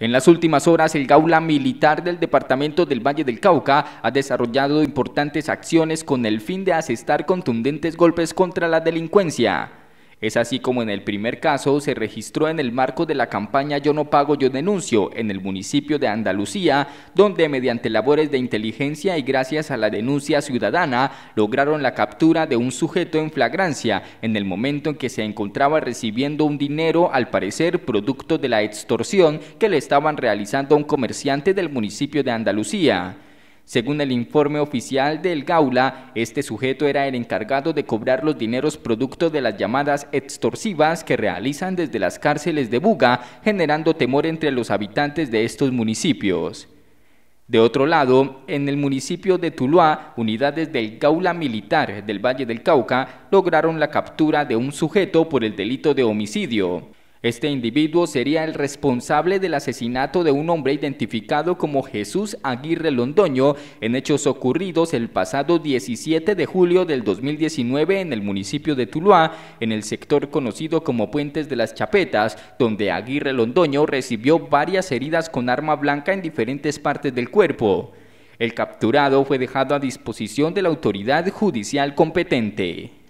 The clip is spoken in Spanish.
En las últimas horas, el Gaula Militar del Departamento del Valle del Cauca ha desarrollado importantes acciones con el fin de asestar contundentes golpes contra la delincuencia. Es así como en el primer caso se registró en el marco de la campaña Yo no pago, yo denuncio en el municipio de Andalucía, donde mediante labores de inteligencia y gracias a la denuncia ciudadana lograron la captura de un sujeto en flagrancia en el momento en que se encontraba recibiendo un dinero, al parecer producto de la extorsión que le estaban realizando a un comerciante del municipio de Andalucía. Según el informe oficial del Gaula, este sujeto era el encargado de cobrar los dineros producto de las llamadas extorsivas que realizan desde las cárceles de Buga, generando temor entre los habitantes de estos municipios. De otro lado, en el municipio de Tuluá, unidades del Gaula Militar del Valle del Cauca lograron la captura de un sujeto por el delito de homicidio. Este individuo sería el responsable del asesinato de un hombre identificado como Jesús Aguirre Londoño en hechos ocurridos el pasado 17 de julio del 2019 en el municipio de Tuluá, en el sector conocido como Puentes de las Chapetas, donde Aguirre Londoño recibió varias heridas con arma blanca en diferentes partes del cuerpo. El capturado fue dejado a disposición de la autoridad judicial competente.